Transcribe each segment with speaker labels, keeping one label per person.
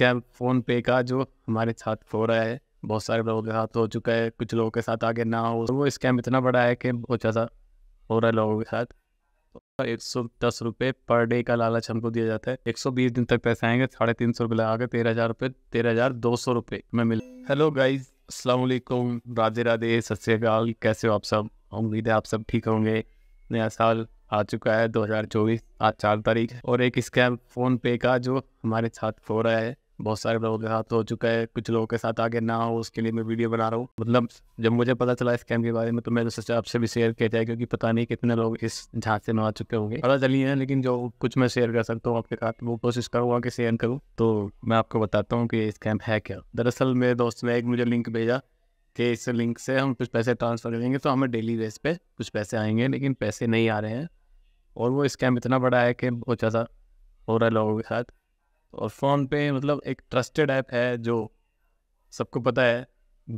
Speaker 1: Scam phone पे का जो हमारे साथ हो रहा है बहुत सारे लोगों के साथ हो चुका है कुछ लोगों के साथ आगे ना हो वो स्कैम इतना बड़ा है कि बहुत ज़्यादा हो रहा है लोगों के साथ एक सौ दस रुपये पर डे का लालच हमको दिया जाता है एक सौ बीस दिन तक पैसे आएंगे साढ़े तीन सौ रुपये लगा के तेरह हज़ार रुपये तेरह हज़ार दो सौ रुपये में मिले हेलो गाइज असलकुम राधे राधे सत श्रीकाल कैसे हो आप सब उम्मीद है आप सब ठीक होंगे नया साल आ चुका है दो हज़ार चौबीस आज चार तारीख और एक स्कैम फ़ोन पे का जो हमारे साथ हो रहा है बहुत सारे लोगों के साथ हो चुका है कुछ लोगों के साथ आगे ना हो उसके लिए मैं वीडियो बना रहा हूँ मतलब जब मुझे पता चला इस स्कैम के बारे में तो मैंने सोचा आपसे भी शेयर किया जाए क्योंकि पता नहीं कितने लोग इस झांसे में आ चुके होंगे पता चली है लेकिन जो कुछ मैं शेयर कर सकता हूँ आपके साथ वो कोशिश करूँगा कि शेयर करूँ तो मैं आपको बताता हूँ कि स्कैम है क्या दरअसल मेरे दोस्त ने एक मुझे लिंक भेजा कि इस लिंक से हम कुछ पैसे ट्रांसफ़र करेंगे तो हमें डेली बेस पे कुछ पैसे आएंगे लेकिन पैसे नहीं आ रहे हैं और वो स्कैम इतना बड़ा है कि बहुत ज़्यादा हो रहा है लोगों के साथ और फ़ोन पे मतलब एक ट्रस्टेड ऐप है जो सबको पता है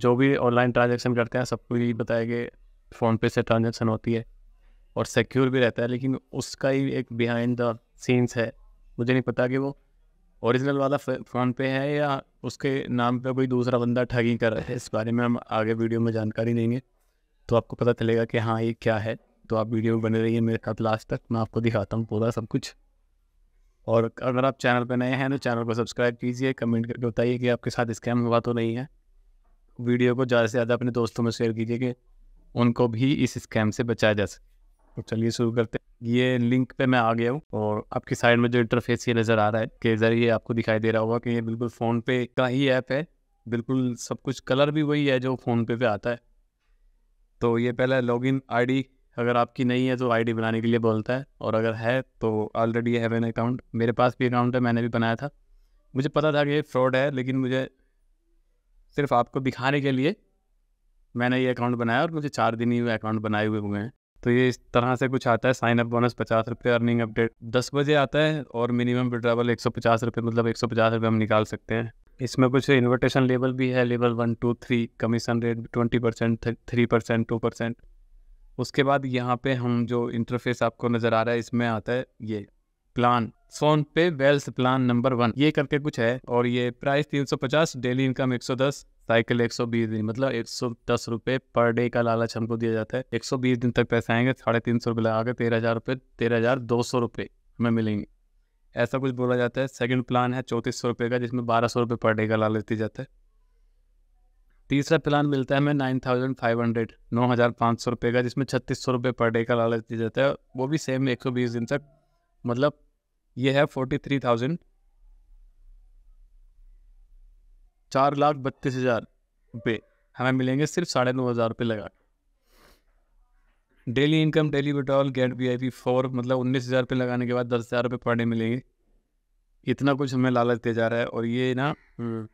Speaker 1: जो भी ऑनलाइन ट्रांजेक्शन करते हैं सबको यही पता है कि फ़ोन पे से ट्रांजेक्शन होती है और सिक्योर भी रहता है लेकिन उसका ही एक बिहाइंड द सीन्स है मुझे नहीं पता कि वो ओरिजिनल वाला फ़ोन पे है या उसके नाम पे कोई दूसरा बंदा ठगी कर रहा है इस बारे में हम आगे वीडियो में जानकारी देंगे तो आपको पता चलेगा कि हाँ ये क्या है तो आप वीडियो में बने रहिए मेरे साथ लास्ट तक मैं आपको दिखाता हूँ पूरा सब कुछ और अगर आप चैनल पर नए हैं तो चैनल को सब्सक्राइब कीजिए कमेंट करके बताइए कि आपके साथ स्कैम हुआ तो नहीं है वीडियो को ज़्यादा से ज़्यादा अपने दोस्तों में शेयर कीजिए कि उनको भी इस स्कैम से बचाया जा सके तो चलिए शुरू करते हैं ये लिंक पे मैं आ गया हूँ और आपकी साइड में जो इंटरफेस ये नज़र आ रहा है के ज़रिए आपको दिखाई दे रहा होगा कि ये बिल्कुल फ़ोन पे का ही ऐप है बिल्कुल सब कुछ कलर भी वही है जो फ़ोन पे पे आता है तो ये पहला लॉगिन आईडी अगर आपकी नहीं है तो आईडी बनाने के लिए बोलता है और अगर है तो ऑलरेडी है मैंने अकाउंट मेरे पास भी अकाउंट है मैंने भी बनाया था मुझे पता था कि ये फ्रॉड है लेकिन मुझे सिर्फ आपको दिखाने के लिए मैंने ये अकाउंट बनाया और मुझे चार दिन ही हुए अकाउंट बनाए हुए हुए हैं तो ये इस तरह से कुछ आता है साइन अप बोनस पचास रुपये अर्निंग अपडेट दस बजे आता है और मिनिमम विड्रावल एक सौ पचास रुपये मतलब एक सौ पचास रुपये हम निकाल सकते हैं इसमें कुछ इन्विटेशन लेवल भी है level one two three commission rate twenty percent three percent two percent उसके बाद यहाँ पे हम जो इंटरफेस आपको नज़र आ रहा है इसमें आता है ये plan PhonePe wealth plan number one ये करके कुछ है और ये प्राइस 350 डेली इनकम 110 साइकिल बीस दिन मतलब दस रुपए पर डे का लालच हमको दिया जाता है 120 दिन तक पैसे आएंगे साढ़े तीन सौ रुपये लगा के तेरह हज़ार रुपये तेरह हज़ार दो सौ रुपये हमें मिलेंगे ऐसा कुछ बोला जाता है सेकंड प्लान है चौंतीस सौ रुपये का जिसमें बारह सौ रुपये पर डे का लालच दिया जाता है तीसरा प्लान मिलता है हमें नाइन थाउजेंड फाइव हंड्रेड नौ हज़ार पाँच सौ रुपये का जिसमें छत्तीस सौ रुपये पर डे का लालच दिया जाता है वो भी सेम एक सौ बीस दिन तक मतलब ये है फोर्टी थ्री थाउजेंड चार लाख बत्तीस हज़ार रुपये हमें मिलेंगे सिर्फ साढ़े नौ हज़ार रुपये लगा daily income daily withdrawal get VIP four मतलब उन्नीस हज़ार रुपये लगाने के बाद दस हज़ार रुपये पर डे मिलेंगे इतना कुछ हमें लालच दिया जा रहा है और ये ना हम्म।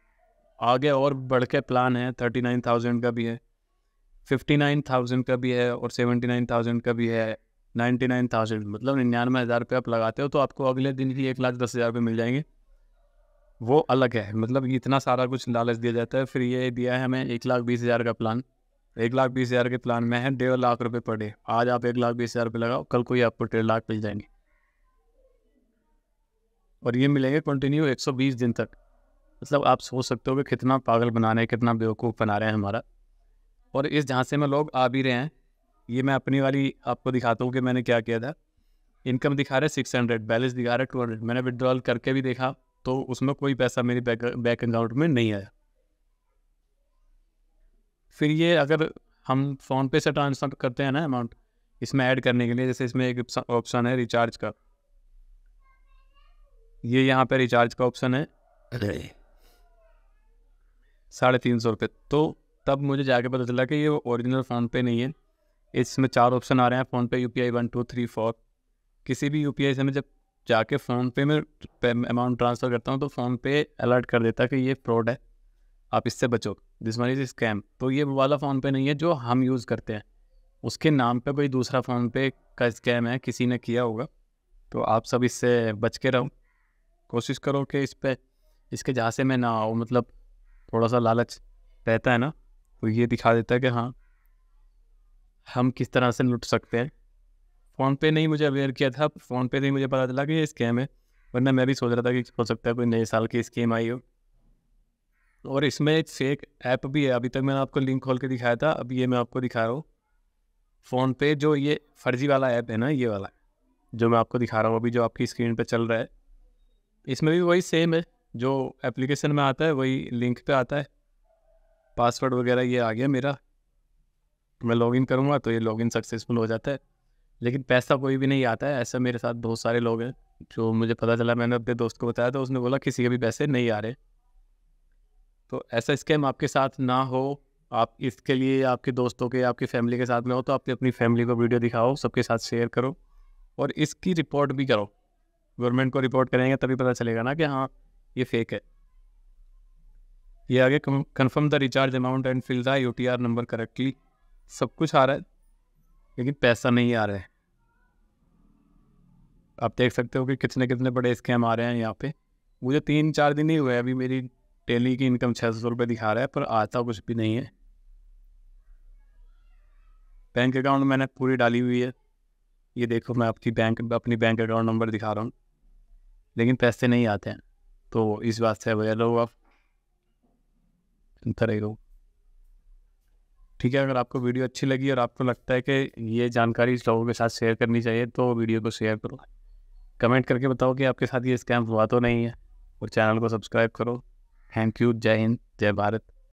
Speaker 1: आगे और बढ़ के प्लान है थर्टी नाइन थाउजेंड का भी है फिफ्टी नाइन थाउजेंड का भी है और सेवेंटी नाइन थाउजेंड का भी है नाइन्टी नाइन थाउजेंड मतलब निन्यानवे हज़ार रुपये आप लगाते हो तो आपको अगले दिन ही एक लाख दस हज़ार रुपये मिल जाएंगे वो अलग है मतलब इतना सारा कुछ लालच दिया जाता है फिर ये दिया है हमें एक लाख बीस हज़ार का प्लान एक लाख बीस हज़ार के प्लान में है डेढ़ लाख रुपये पर डे आज आप एक लाख बीस हज़ार रुपये लगाओ कल को ही आपको डेढ़ लाख मिल जाएंगे और ये मिलेंगे कंटिन्यू एक सौ बीस दिन तक मतलब आप सोच सकते हो कि कितना पागल बना रहे हैं कितना बेवकूफ़ बना रहे हैं हमारा और इस झांसे में लोग आ भी रहे हैं ये मैं अपनी वाली आपको दिखाता हूँ कि मैंने क्या किया था इनकम दिखा रहे सिक्स हंड्रेड बैलेंस दिखा रहे टू हंड्रेड मैंने विदड्रॉल करके भी देखा तो उसमें कोई पैसा मेरी बैक बैंक अकाउंट में नहीं आया फिर ये अगर हम फ़ोनपे से ट्रांसफर करते हैं ना अमाउंट इसमें ऐड करने के लिए जैसे इसमें एक ऑप्शन है रिचार्ज का ये यहाँ पे रिचार्ज का ऑप्शन है साढ़े तीन सौ रुपये तो तब मुझे जाके पता चला कि ये ओरिजिनल फ़ोनपे नहीं है इसमें चार ऑप्शन आ रहे हैं PhonePe UPI one two three four किसी भी यू पी आई से मैं जब जाके फ़ोनपे में अमाउंट ट्रांसफ़र करता हूँ तो फ़ोनपे अलर्ट कर देता है कि ये फ्रॉड है आप इससे बचो दिस वन इज़ स्कैम तो ये वाला फ़ोनपे नहीं है जो हम यूज़ करते हैं उसके नाम पे कोई दूसरा फ़ोनपे का स्कैम है किसी ने किया होगा तो आप सब इससे बच के रहो कोशिश करो कि इस पर इसके जहाँ से मैं ना आऊँ मतलब थोड़ा सा लालच रहता है ना तो ये दिखा देता है कि हाँ हम किस तरह से लुट सकते हैं फ़ोन पे नहीं मुझे अवेयर किया था फ़ोन पे नहीं मुझे पता चला कि ये स्कैम है वरना मैं भी सोच रहा था कि हो सकता है कोई नए साल की स्कीम आई हो और इसमें एक फेक ऐप भी है अभी तक मैंने आपको लिंक खोल के दिखाया था अब ये मैं आपको दिखा रहा हूँ फ़ोन पे जो ये फर्जी वाला ऐप है ना ये वाला जो मैं आपको दिखा रहा हूँ अभी जो आपकी स्क्रीन पर चल रहा है इसमें भी वही सेम है जो एप्लीकेशन में आता है वही लिंक पे आता है पासवर्ड वगैरह ये आ गया मेरा मैं लॉगिन करूँगा तो ये लॉगिन सक्सेसफुल हो जाता है लेकिन पैसा कोई भी नहीं आता है ऐसा मेरे साथ बहुत सारे लोग हैं जो मुझे पता चला मैंने अपने दोस्त को बताया तो उसने बोला किसी के भी पैसे नहीं आ रहे तो ऐसा स्कैम आपके साथ ना हो आप इसके लिए आपके दोस्तों के आपकी फैमिली के साथ में हो तो आपकी अपनी फैमिली को वीडियो दिखाओ सबके साथ शेयर करो और इसकी रिपोर्ट भी करो गवर्नमेंट को रिपोर्ट करेंगे तभी पता चलेगा ना कि हाँ ये फेक है ये आगे confirm the recharge amount and fill the UTR number correctly सब कुछ आ रहा है लेकिन पैसा नहीं आ रहा है आप देख सकते हो कि कितने कितने बड़े स्कैम आ रहे हैं यहाँ पे मुझे तीन चार दिन ही हुए अभी मेरी डेली की इनकम छः सौ रुपये दिखा रहा है पर आता कुछ भी नहीं है बैंक अकाउंट मैंने पूरी डाली हुई है ये देखो मैं आपकी बैंक अपनी बैंक अकाउंट नंबर दिखा रहा हूँ लेकिन पैसे नहीं आते हैं तो इस बात से अवेयर रहो आप सुनता रहो ठीक है अगर आपको वीडियो अच्छी लगी और आपको लगता है कि ये जानकारी इस लोगों के साथ शेयर करनी चाहिए तो वीडियो को शेयर करो कमेंट करके बताओ कि आपके साथ ये स्कैम हुआ तो नहीं है और चैनल को सब्सक्राइब करो थैंक यू जय हिंद जय भारत